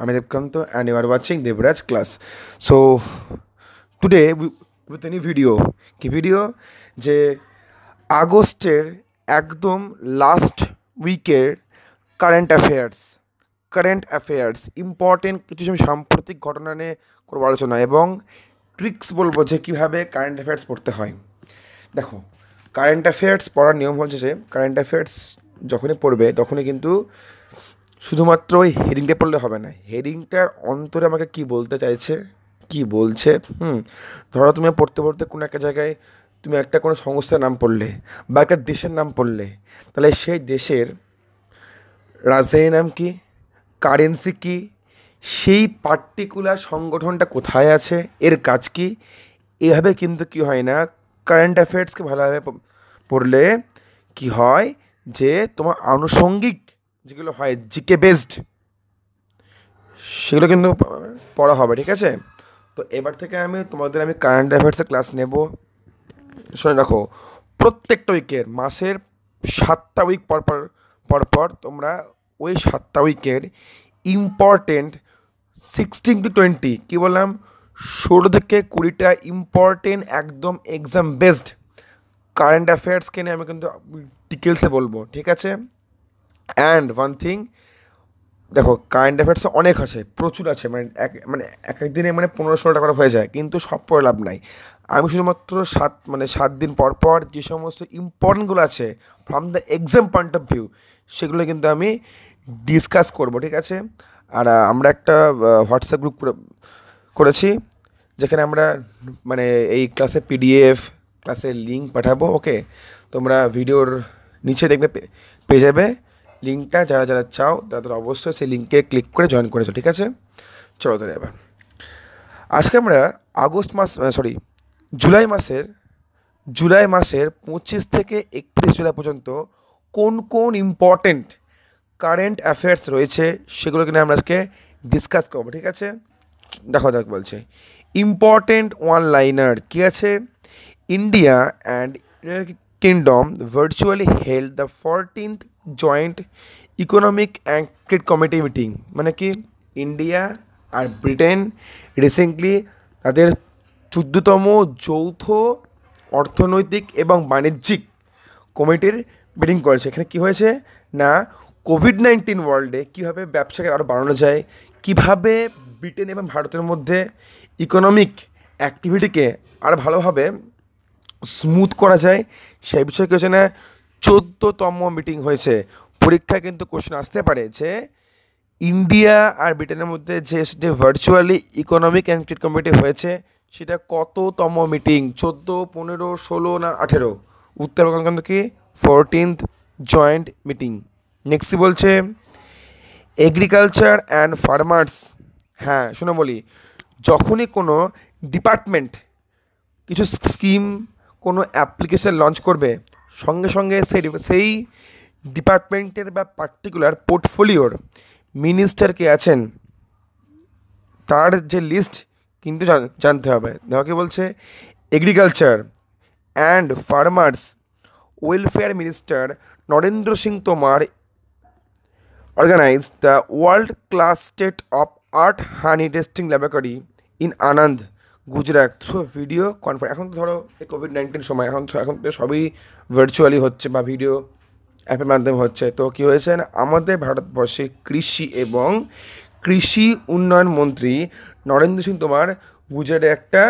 আমি Debkanta and you are watching Devraj class. So today we, with a কি video যে আগস্টের একদম লাস্ট উইকের current affairs current affairs important কিছু সাম্প্রতিক ঘটনা নিয়ে করবো আলোচনা এবং ট্রিক্স বলবো যে কীভাবে কারেন্ট অ্যাফেয়ার্স পড়তে হয় দেখো কারেন্ট অ্যাফেয়ার্স পড়ার নিয়ম হচ্ছে যে কারেন্ট অ্যাফেয়ার্স যখনই পড়বে তখনই কিন্তু শুধুমাত্র ওই হেডিংটা পড়লে হবে না হেডিংটার অন্তরে আমাকে কি বলতে চাইছে কি বলছে হুম ধরো তুমি পড়তে পড়তে কোনো একটা জায়গায় তুমি একটা কোনো সংস্থার নাম পড়লে বা একটা দেশের নাম পড়লে তাহলে সেই দেশের রাজধানীর নাম কি কারেন্সি কি সেই পার্টিকুলার সংগঠনটা কোথায় আছে এর কাজ কি এভাবে কিন্তু কি হয় না কারেন্ট অ্যাফেয়ার্সকে ভালোভাবে পড়লে কি হয় যে তোমার আনুষঙ্গিক যেগুলো হয় জিকে বেসড সেগুলো কিন্তু পড়া হবে ঠিক আছে তো এবার থেকে আমি তোমাদের আমি কারেন্ট অ্যাফেয়ার্সের ক্লাস নেব শুনে রাখো প্রত্যেকটা উইকের মাসের সাতটা উইক পর পর পরপর তোমরা ওই সাতটা উইকের ইম্পর্টেন্ট সিক্সটিন টু টোয়েন্টি কী বললাম ষোলো থেকে কুড়িটা ইম্পর্টেন্ট একদম এক্সাম বেসড কারেন্ট অ্যাফেয়ার্সকে নিয়ে আমি কিন্তু ডিটেলসে বলবো ঠিক আছে অ্যান্ড ওয়ান থিং দেখো কারেন্ট অ্যাফেয়ার্স অনেক আছে প্রচুর আছে মানে এক মানে এক এক দিনে মানে পনেরো ষোলো টাকা হয়ে যায় কিন্তু সব পরে লাভ নাই আমি শুধুমাত্র সাত মানে সাত দিন পর পর যে সমস্ত ইম্পর্টেন্টগুলো আছে from the exam point of view সেগুলো কিন্তু আমি ডিসকাস করব ঠিক আছে আর আমরা একটা হোয়াটসঅ্যাপ গ্রুপ করেছি যেখানে আমরা মানে এই ক্লাসে পিডিএফ ক্লাসের লিঙ্ক পাঠাবো ওকে তোমরা ভিডিওর নিচে দেখবে পেয়ে যাবে লিঙ্কটা যারা যারা চাও তাদের অবশ্যই সেই লিঙ্কে ক্লিক করে জয়েন করেছো ঠিক আছে চলো তাহলে এবার আজকে আমরা আগস্ট মাস সরি জুলাই মাসের জুলাই মাসের পঁচিশ থেকে একত্রিশ জুলাই পর্যন্ত কোন কোন ইম্পর্টেন্ট কারেন্ট অ্যাফেয়ার্স রয়েছে সেগুলোকে নিয়ে আমরা আজকে ডিসকাস করবো ঠিক আছে দেখো দেখ বলছে ইম্পর্টেন্ট ওয়ান লাইনার কী আছে India and United Kingdom virtually held the fourteenth joint economic and trade committee meeting মানে কি ইন্ডিয়া আর ব্রিটেন রিসেন্টলি তাদের চোদ্দতম যৌথ অর্থনৈতিক এবং বাণিজ্যিক কমিটির মিটিং করেছে এখানে কী হয়েছে না কোভিড নাইন্টিন ওয়ার্ল্ডে কীভাবে ব্যবসাকে আরও বাড়ানো যায় কিভাবে ব্রিটেন এবং ভারতের মধ্যে ইকোনমিক অ্যাক্টিভিটিকে আর ভালোভাবে স্মুথ করা যায় সেই বিষয়ে কিছু না চোদ্দতম মিটিং হয়েছে পরীক্ষা কিন্তু কোশ্চেন আসতে পারে যে ইন্ডিয়া আর ব্রিটেনের মধ্যে যে সেটি virtually economic and trade committee হয়েছে সেটা কততম মিটিং চোদ্দো পনেরো ষোলো না আঠেরো উত্তর কিন্তু কি ফোরটিন্থ জয়েন্ট মিটিং নেক্সট বলছে এগ্রিকালচার অ্যান্ড ফার্মার্স হ্যাঁ শুনে বলি যখনই কোনো ডিপার্টমেন্ট কিছু স্কিম কোনো অ্যাপ্লিকেশান লঞ্চ করবে সঙ্গে সঙ্গে সেই সেই ডিপার্টমেন্টের বা পার্টিকুলার পোর্টফোলিওর মিনিস্টার কে আছেন তার যে লিস্ট কিন্তু জানতে হবে কি বলছে agriculture and farmers welfare minister Narendra Singh Tomar organise the world class state of art honey testing laboratory in Anand Gujarat video conference এখন তো ধরো এই কোভিড নাইন্টিন সময় এখন এখন তো সবই ভার্চুয়ালি হচ্ছে বা ভিডিও অ্যাপের মাধ্যমে হচ্ছে তো কী হয়েছে না আমাদের ভারতবর্ষে কৃষি এবং কৃষি উন্নয়ন মন্ত্রী নরেন্দ্র সিং তোমার গুজরাটে একটা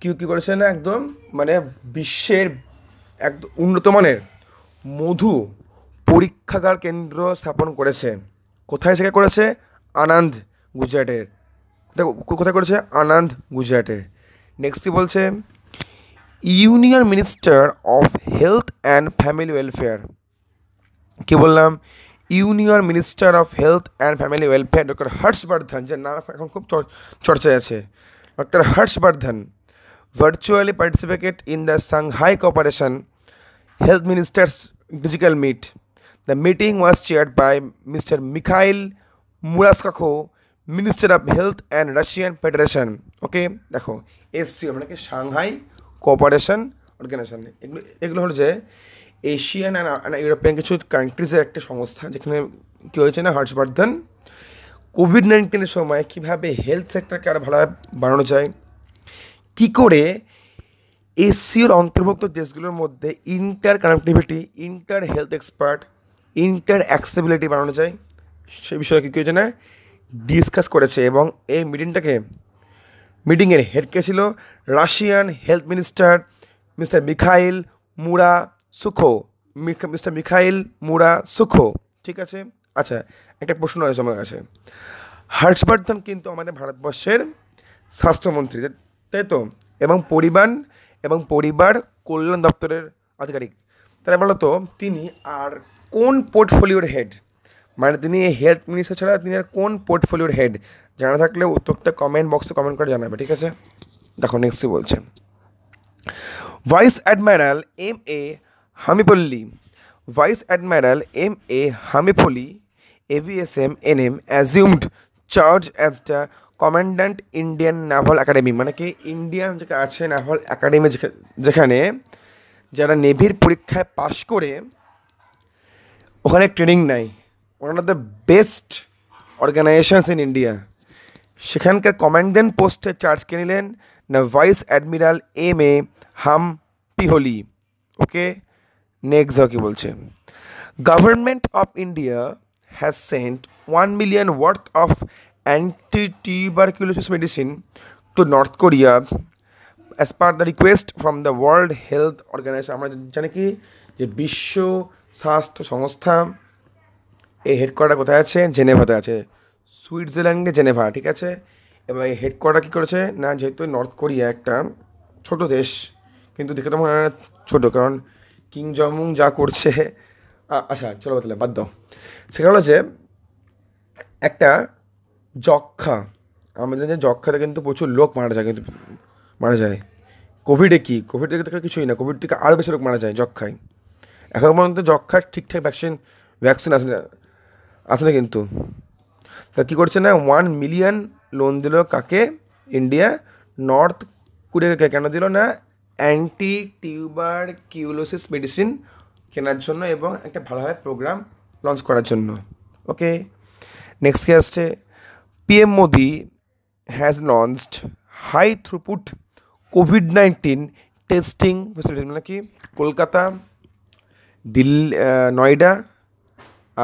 কী কী করেছেন একদম মানে বিশ্বের একদম উন্নতমানের মধু পরীক্ষাগার কেন্দ্র স্থাপন করেছে কোথায় সেটা করেছে আনন্দ গুজরাটের দেখো কোথায় করেছে আনন্দ গুজরাটের নেক্সট বলছে union minister of health and family welfare কি বললাম union minister of health and family welfare doctor Harshvardhan যার নাম এখন খুব চর্চায় আছে doctor Harshvardhan virtually participate in the Shanghai corporation health ministers digital meet the meeting was chaired by mister Mikhail Murashko minister of health and Russian federation okay দেখো SC মানে Shanghai cooperation organisation এগুলো এগুলো হলো যে এশিয়ান অ্যান্ড ইউরোপিয়ান কিছু কান্ট্রিজের একটা সংস্থা যেখানে কী হয়েছে না হর্ষবর্ধন কোভিড নাইন্টিনের সময় কীভাবে হেলথ সেক্টরকে আরও ভালোভাবে বাড়ানো যায় কী করে এসসিওর অন্তর্ভুক্ত দেশগুলোর মধ্যে inter connectivity inter health expert inter accessibility বাড়ানো যায় সে বিষয়ে কী কী হয়েছে না ডিসকাস করেছে এবং এই মিটিংটাকে মিটিংয়ের হেডকে ছিল Russian health minister mister Mikhail Murashko mister Mikhail Murashko ঠিক আছে আচ্ছা একটা প্রশ্ন আছে আমার কাছে হর্ষবর্ধন কিন্তু আমাদের ভারতবর্ষের স্বাস্থ্যমন্ত্রী তাই তো এবং পরিবার এবং পরিবার কল্যাণ দপ্তরের আধিকারিক তারা বলতো তিনি আর কোন পোর্টফোলিওর হেড মানে তিনি হেলথ মিনিস্টার ছাড়া তিনি আর কোন পোর্টফোলিওর হেড জানা থাকলে উত্তরটা কমেন্ট বক্সে কমেন্ট করে জানাবে ঠিক আছে দেখো নেক্সট বলছে vice admiral M A Hampiholi vice admiral M A Hampiholi AVSM N M assumed charge as the commandant Indian naval academy মানে কি ইন্ডিয়ান যে আছে নাভাল একাডেমি যেখানে যারা নেভির পরীক্ষায় পাশ করে ওখানে ট্রেনিং নেয় one of the best organisations in India সেখানকার কমান্ডেন্ট পোস্টে কে নিলেন না vice admiral M A Hampiholi okay next হকি বলছে government of India has sent one million worth of anti tuberculosis medicine to North Korea as per the request from the World Health Organization আমরা জানি কি যে বিশ্ব স্বাস্থ্য সংস্থা এই হেডকোয়ার্টার কোথায় আছে জেনেভাতে আছে সুইজারল্যান্ডে জেনেভা ঠিক আছে এবার এই হেডকোয়ার্টার কী করেছে না যেহেতু নর্থ কোরিয়া একটা ছোট দেশ কিন্তু দেখে তো মনে হয় ছোটো কারণ কিং জমুং যা করছে আচ্ছা চলো বলতে বাদ দাও সেখানে হলো যে একটা যক্ষা আমাদের যে যক্ষাতে কিন্তু প্রচুর লোক মারা যায় কিন্তু মারা যায় কোভিডে কি কোভিড থেকে থেকে কিছুই না কোভিড থেকে আরও বেশি লোক মারা যায় যক্ষায় এখন পর্যন্ত যক্ষার ঠিকঠাক ভ্যাকসিন ভ্যাকসিন আসে না আসে না কিন্তু তা কী করছে না ওয়ান মিলিয়ন লোন দিল কাকে ইন্ডিয়া নর্থ কোরিয়াকে কেন দিল না অ্যান্টি টিউবার কিউলোসিস মেডিসিন কেনার জন্য এবং একটা ভালোভাবে প্রোগ্রাম লঞ্চ করার জন্য ওকে নেক্সট কে আসছে PM Modi has launched high throughput COVID nineteen testing facility মানে কি কলকাতা দিল্লি নয়ডা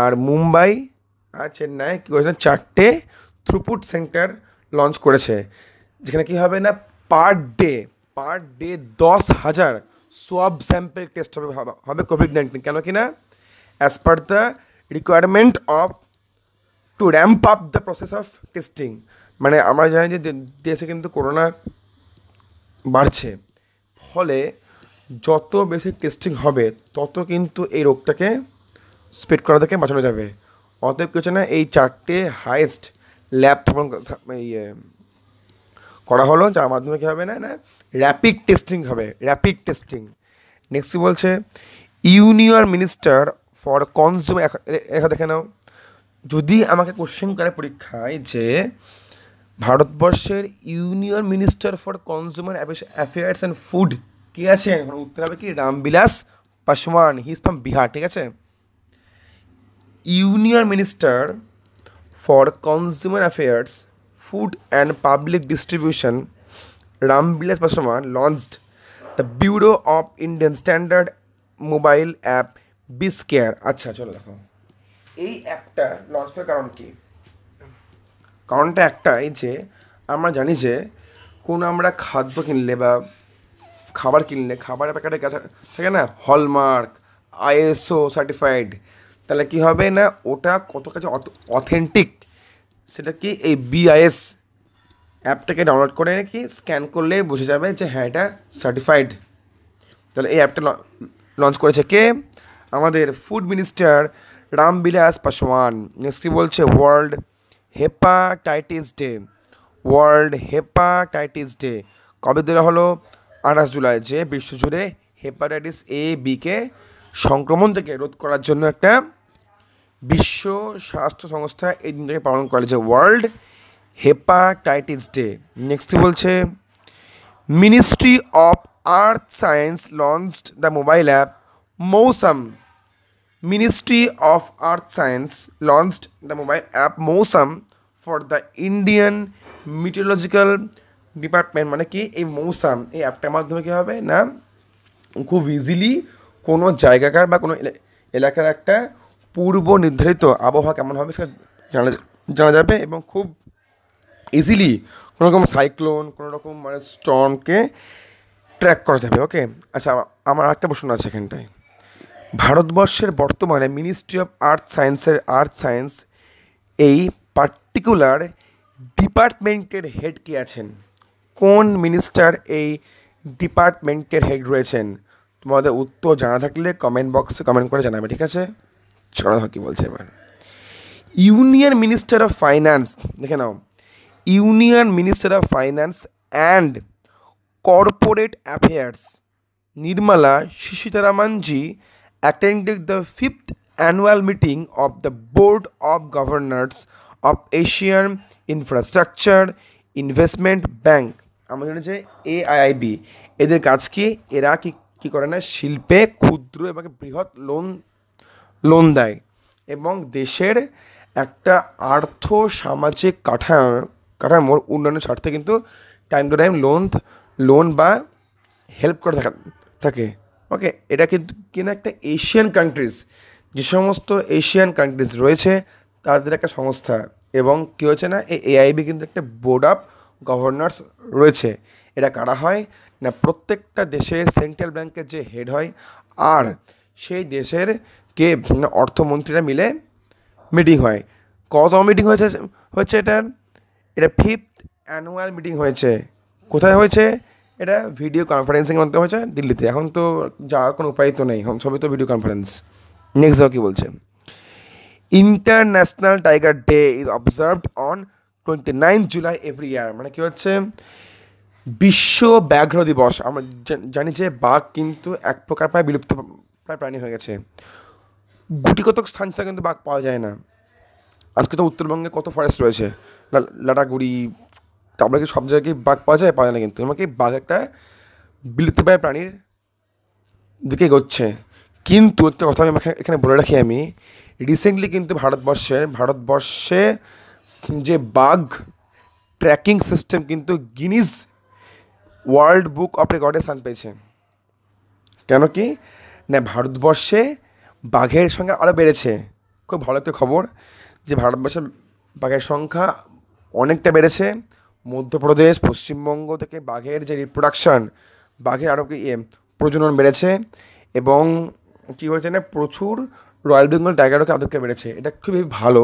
আর মুম্বাই আর চেন্নাই কী করেছে চারটে থ্রুপুট সেন্টার লঞ্চ করেছে যেখানে কী হবে না পার ডে পার ডে দশ হাজার সব স্যাম্পেল টেস্ট হবে হবে কোভিড নাইন্টিন কেন কি না as per the requirement of to ramp up the process of testing মানে আমরা জানি যে দেশে কিন্তু করোনা বাড়ছে ফলে যত বেশি টেস্টিং হবে তত কিন্তু এই রোগটাকে স্প্রেড করা থেকে বাঁচানো যাবে অতএব কিছু না এই চারটে হায়েস্ট ল্যাব থার্মন ইয়ে করা হলো যার মাধ্যমে কী হবে না না র্যাপিড টেস্টিং হবে র্যাপিড টেস্টিং নেক্সট বলছে ইউনিয়র মিনিস্টার ফর কনজিউমার এখন দেখে নাও যদি আমাকে কোশ্চেন করে পরীক্ষায় যে ভারতবর্ষের union minister for consumer affairs and food কে আছে উত্তর হবে কি Ramvilas Paswan he is from Bihar ঠিক আছে union minister for consumer affairs food and public distribution Ramvilas Paswan launched the Bureau of Indian Standard mobile app BIS Care আচ্ছা চলো দেখো এই অ্যাপটা লঞ্চ করার কারণ কি কারণটা একটাই যে আমরা জানি যে কোন আমরা খাদ্য কিনলে বা খাবার কিনলে খাবারের প্যাকেটে থাকে না হলমার্ক আইএসও সার্টিফাইড তাহলে কি হবে না ওটা কত কাছে অথেন্টিক সেটা কি এই বিআইএস অ্যাপটাকে ডাউনলোড করে কি স্ক্যান করলে বুঝে যাবে যে হ্যাঁ এটা সার্টিফাইড তাহলে এই অ্যাপটা লঞ্চ করেছে কে আমাদের food minister Ram Vilas Paswan next বলছে world hepatitis day world hepatitis day কবে দেওয়া হলো আঠাশ জুলাই যে বিশ্বজুড়ে হেপাটাইটিস এ বিকে সংক্রমণ থেকে রোধ করার জন্য একটা বিশ্ব স্বাস্থ্য সংস্থা এই দিনটাকে পালন করে যে ওয়ার্ল্ড হেপাটাইটিস ডে নেক্সট বলছে ministry of earth science launched the mobile app Mausam ministry of earth science launched the mobile app Mausam for the Indian meteorological department মানে কি এই মৌসাম এই অ্যাপটার মাধ্যমে কী হবে না খুব ইজিলি কোনো জায়গাকার বা কোনো এলাকার একটা পূর্ব নির্ধারিত আবহাওয়া কেমন হবে সেটা জানা জানা যাবে এবং খুব ইজিলি কোনো রকম সাইক্লোন কোনো রকম মানে স্টর্মকে ট্র্যাক করা যাবে ওকে আচ্ছা আমার একটা প্রশ্ন আছে এখানটায় ভারতবর্ষের বর্তমানে মিনিস্ট্রি অফ আর্থ সায়েন্সের আর্থ সায়েন্স এই পার্টিকুলার ডিপার্টমেন্টের হেড কে আছেন কোন মিনিস্টার এই ডিপার্টমেন্টের হেড রয়েছেন তোমাদের উত্তর জানা থাকলে কমেন্ট বক্সে কমেন্ট করে জানাবে ঠিক আছে ছড়া কি বলছে এবার ইউনিয়ন মিনিস্টার অফ ফাইন্যান্স দেখে নাও union minister of finance and corporate affairs Nirmala attended the fifth annual meeting of the board of governors of Asian infrastructure investment bank আমার জানি যে এআইআইবি এদের কাজ কি এরা কি কী করে না শিল্পে ক্ষুদ্র এবং বৃহৎ লোন লোন দেয় এবং দেশের একটা আর্থ সামাজিক কাঠামো কাঠামোর উন্নয়নের স্বার্থে কিন্তু time to time loan loan বা হেল্প করে থাকা থাকে ওকে এটা কিন্তু কিনা একটা এশিয়ান কান্ট্রিজ যে সমস্ত এশিয়ান কান্ট্রিজ রয়েছে তাদের একটা সংস্থা এবং কী হয়েছে না এই এআইবি কিন্তু একটা বোর্ড অফ গভর্নর্স রয়েছে এটা কারা হয় না প্রত্যেকটা দেশের সেন্ট্রাল ব্যাংকের যে হেড হয় আর সেই দেশের কে মানে অর্থমন্ত্রীরা মিলে মিটিং হয় কতম মিটিং হয়েছে হচ্ছে এটার এটা ফিফথ অ্যানুয়াল মিটিং হয়েছে কোথায় হয়েছে এটা ভিডিও কনফারেন্সিং মধ্যে হয়েছে দিল্লিতে এখন তো যাওয়ার কোনো উপায় তো নেই এখন সবই তো ভিডিও কনফারেন্স নেক্সট দাও কী বলছে international tiger day is observed on twenty nine July every year মানে কী হচ্ছে বিশ্ব ব্যাঘ্র দিবস আমরা জানি যে বাঘ কিন্তু এক প্রকার প্রায় বিলুপ্ত প্রায় প্রাণী হয়ে গেছে গুটিকতক স্থান ছাড়া কিন্তু বাঘ পাওয়া যায় না আজকে তো উত্তরবঙ্গে কত ফরেস্ট রয়েছে লাটাগুড়ি তারপরে কি সব জায়গায় বাঘ পাওয়া যায় পাওয়া যায় না কিন্তু আমাকে বাঘ একটা বিলুপ্তপ্রায় প্রাণীর দিকে এগোচ্ছে কিন্তু একটা কথা আমি এখানে বলে রাখি আমি রিসেন্টলি কিন্তু ভারতবর্ষে ভারতবর্ষে যে বাঘ ট্র্যাকিং সিস্টেম কিন্তু গিনিজ ওয়ার্ল্ড বুক অফ রেকর্ডে স্থান পেয়েছে কেন কি না ভারতবর্ষে বাঘের সংখ্যা আরও বেড়েছে খুব ভালো একটা খবর যে ভারতবর্ষে বাঘের সংখ্যা অনেকটা বেড়েছে মধ্যপ্রদেশ পশ্চিমবঙ্গ থেকে বাঘের যে রিপ্রোডাকশান বাঘের আরও কি প্রজনন বেড়েছে এবং কী হয়েছে না প্রচুর রয়্যাল বেঙ্গল টাইগারকে আদরকে বেড়েছে এটা খুবই ভালো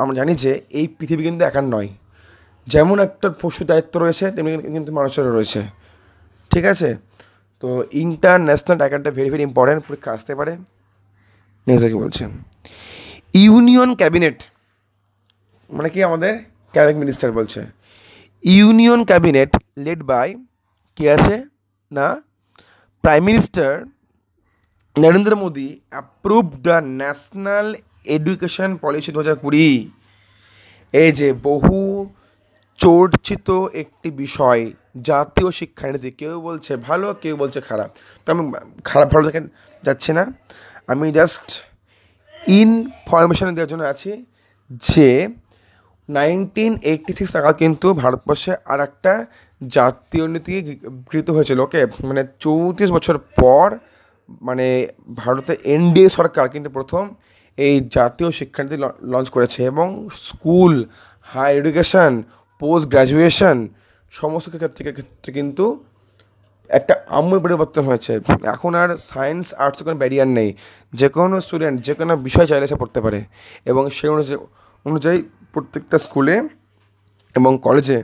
আমরা জানি যে এই পৃথিবী কিন্তু একার নয় যেমন একটা পশু দায়িত্ব রয়েছে তেমনি কিন্তু মানুষেরও রয়েছে ঠিক আছে তো ইন্টারন্যাশনাল টাইগারটা ভেরি ভেরি ইম্পর্ট্যান্ট পরীক্ষা আসতে পারে নেক্সাকে বলছে ইউনিয়ন ক্যাবিনেট মানে কি আমাদের ক্যাবিনেট মিনিস্টার বলছে ইউনিয়ন ক্যাবিনেট লেড বাই কে আছে না prime minister Narendra Modi approve the national education policy দু হাজার কুড়ি এই যে বহু চর্চিত একটি বিষয় জাতীয় শিক্ষানীতি কেউ বলছে ভালো কেউ বলছে খারাপ তো আমি খারাপ ভালো দেখেন যাচ্ছে না আমি জাস্ট ইনফরমেশান দেওয়ার জন্য আছি যে নাইনটিন এইটটি সিক্স টাকা কিন্তু ভারতবর্ষে আর একটা জাতীয় নীতি গৃহীত হয়েছিল ওকে মানে চৌত্রিশ বছর পর মানে ভারতে এনডিএ সরকার কিন্তু প্রথম এই জাতীয় শিক্ষানীতি লঞ্চ করেছে এবং school higher education post graduation সমস্ত ক্ষেত্রে ক্ষেত্রে কিন্তু একটা আমূল পরিবর্তন হয়েছে এখন আর সায়েন্স আর্টস কোনো ব্যারিয়ার নেই যে কোনো স্টুডেন্ট যে কোনো বিষয় চাইলে সে পড়তে পারে এবং সেই অনুযায়ী অনুযায়ী প্রত্যেকটা স্কুলে এবং কলেজে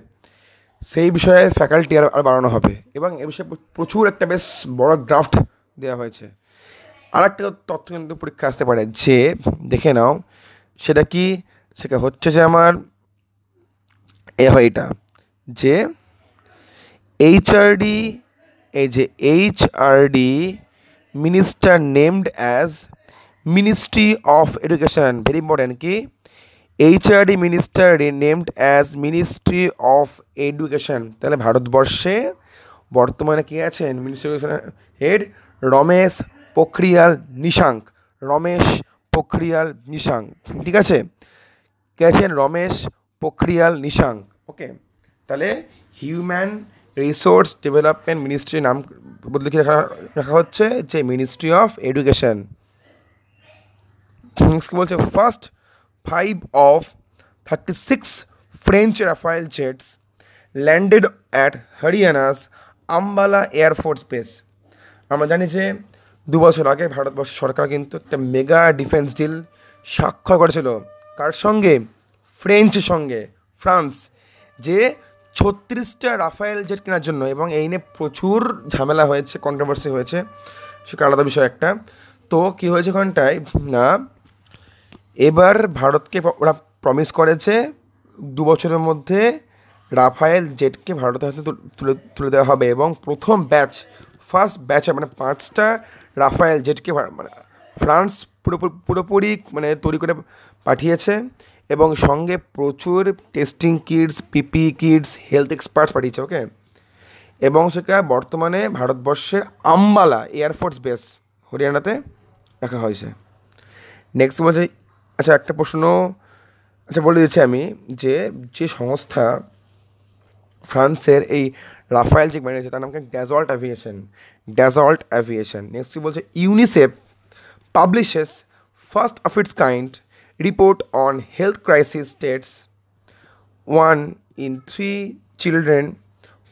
সেই বিষয়ে ফ্যাকাল্টি আর আর বাড়ানো হবে এবং এ বিষয়ে প্রচুর একটা বেশ বড় ড্রাফট দেওয়া হয়েছে আর একটা তথ্য কিন্তু পরীক্ষা আসতে পারে যে দেখে নাও সেটা কি সেটা হচ্ছে যে আমার এ হয় এটা যে এইচআরডি এই যে H D minister named as ministry of education very important কি D minister named as ministry of education তাহলে ভারতবর্ষে বর্তমানে কে আছেন মিনিস্ট্রি হেড রমেশ পোখরিয়াল নিশাঙ্ক রমেশ পোখরিয়াল নিশাঙ্ক ঠিক আছে কে আছেন রমেশ পোখরিয়াল নিশাঙ্ক ওকে তাহলে হিউম্যান রিসোর্স ডেভেলপমেন্ট মিনিস্ট্রি নাম বদলে কি রাখা রাখা হচ্ছে যে মিনিস্ট্রি অফ এডুকেশন কি বলছে first five of thirty six French Rafale jets landed at Haryana's Ambala air force base আমরা জানি যে দু বছর আগে ভারতবর্ষ সরকার কিন্তু একটা মেগা ডিফেন্স ডিল স্বাক্ষর করেছিল কার সঙ্গে ফ্রেঞ্চ সঙ্গে ফ্রান্স যে ছত্রিশটা রাফায়েল জেট কেনার জন্য এবং এই নিয়ে প্রচুর ঝামেলা হয়েছে কন্ট্রোভার্সি হয়েছে সে আলাদা বিষয় একটা তো কি হয়েছে ঘন্টায় না এবার ভারতকে ওরা প্রমিস করেছে দু বছরের মধ্যে রাফায়েল জেটকে ভারতের হাতে তুলে তুলে দেওয়া হবে এবং প্রথম ব্যাচ ফার্স্ট ব্যাচে মানে পাঁচটা রাফায়েল জেটকে মানে ফ্রান্স পুরোপুরি পুরোপুরি মানে তৈরি করে পাঠিয়েছে এবং সঙ্গে প্রচুর testing kits PP kits health experts পাঠিয়েছে ওকে এবং সেটা বর্তমানে ভারতবর্ষের আম্বালা এয়ারফোর্স বেস হরিয়ানাতে রাখা হয়েছে নেক্সট বলছে আচ্ছা একটা প্রশ্ন আচ্ছা বলে দিচ্ছি আমি যে যে সংস্থা ফ্রান্সের এই রাফায়েল চেক বানিয়েছে তার নাম কেন Dassault aviation Dassault aviation next বলছে UNICEF publishes first of its kind report on health crisis states one in three children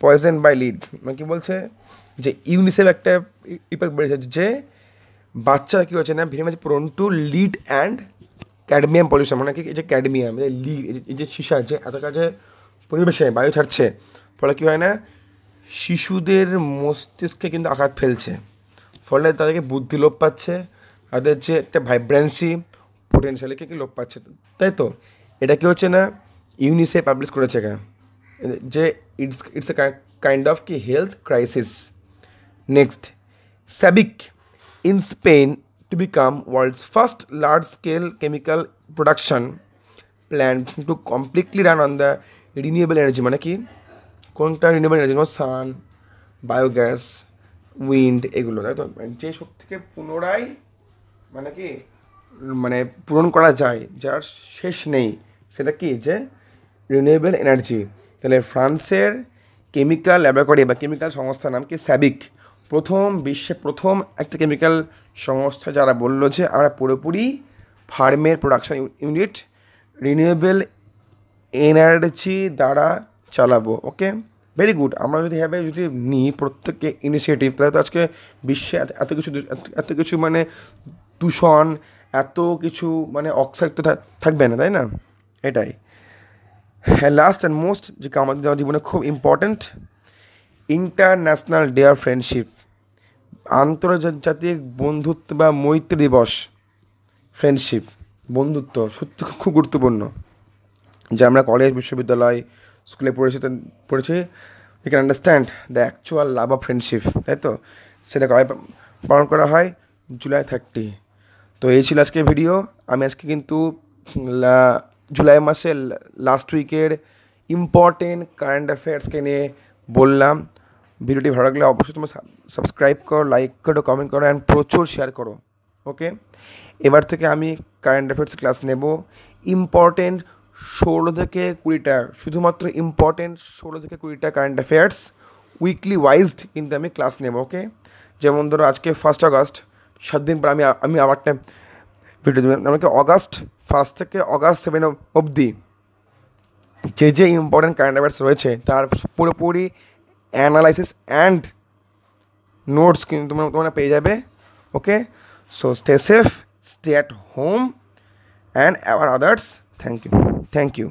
poisoned by lead মানে কি বলছে যে ইউনিসেফ একটা রিপোর্ট বেড়েছে যে বাচ্চারা কী হচ্ছে না ভিন্ন মাঝে prone to lead and cadmium pollution মানে কি যে ক্যাডমিয়াম যে লিড এই যে সীসা যে এত কাজে পরিবেশে বায়ু ছাড়ছে ফলে কী হয় না শিশুদের মস্তিষ্কে কিন্তু আঘাত ফেলছে ফলে তাদেরকে বুদ্ধি লোপ পাচ্ছে তাদের যে একটা ভাইব্রেন্সি পোটেন্সিয়ালি কে কি লোক পাচ্ছে তাই তো এটা কি হচ্ছে না ইউনিসে পাবলিশ করেছে কেন যে it's it's a kind of কি health crisis next SABIC in Spain to become world's first large scale chemical production plan to completely run on the renewable energy মানে কি কোনটা renewable energy sun biogas wind এগুলো তাই তো মানে যে শক্তিকে পুনরায় মানে কি মানে পূরণ করা যায় যার শেষ নেই সেটা কি যে রিনিউয়েবল এনার্জি তাহলে ফ্রান্সের কেমিক্যাল ল্যাবরেটরি বা কেমিক্যাল সংস্থার নাম কি স্যাবিক প্রথম বিশ্বে প্রথম একটা কেমিক্যাল সংস্থা যারা বলল যে আমরা পুরোপুরি ফার্মের প্রোডাকশন ইউনিট রিনিউয়েবল এনার্জি দ্বারা চালাবো ওকে ভেরি গুড আমরা যদি এভাবে যদি নিই প্রত্যেককে ইনিশিয়েটিভ তাহলে তো আজকে বিশ্বে এত কিছু এত কিছু মানে দূষণ এত কিছু মানে অক্সাইড তো থাকবে না তাই না এটাই হ্যাঁ লাস্ট অ্যান্ড মোস্ট যে আমাদের জীবনে খুব important international day of friendship আন্তর্জাতিক বন্ধুত্ব বা মৈত্রী দিবস ফ্রেন্ডশিপ বন্ধুত্ব সত্যি খুব গুরুত্বপূর্ণ যে আমরা কলেজ বিশ্ববিদ্যালয় স্কুলে পড়েছি পড়েছি you can understand the actual love of friendship তাই তো সেটা পালন করা হয় জুলাই থার্টি তো এই ছিল আজকে ভিডিও আমি আজকে কিন্তু জুলাই মাসের লাস্ট উইকের ইম্পর্টেন্ট কারেন্ট অ্যাফেয়ার্সকে নিয়ে বললাম ভিডিওটি ভালো লাগলে অবশ্যই তোমার সাবস্ক্রাইব করো লাইক করো কমেন্ট করো অ্যান্ড প্রচুর শেয়ার করো ওকে এবার থেকে আমি কারেন্ট অ্যাফেয়ার্স ক্লাস নেব ইম্পর্টেন্ট ষোলো থেকে কুড়িটা শুধুমাত্র ইম্পর্টেন্ট ষোলো থেকে কুড়িটা কারেন্ট অ্যাফেয়ার্স উইকলি ওয়াইজড কিন্তু আমি ক্লাস নেব ওকে যেমন ধরো আজকে ফার্স্ট আগস্ট সাত দিন পর আমি আমি আবার একটা ভিডিও দেবেন আমাকে অগাস্ট ফার্স্ট থেকে অগাস্ট সেভেন অবধি যে যে ইম্পর্ট্যান্ট কারেন্ট অ্যাফেয়ার্স রয়েছে তার পুরোপুরি অ্যানালাইসিস অ্যান্ড নোটস কিন্তু তোমরা তোমরা পেয়ে যাবে okay so stay safe stay at home and aware others thank you thank you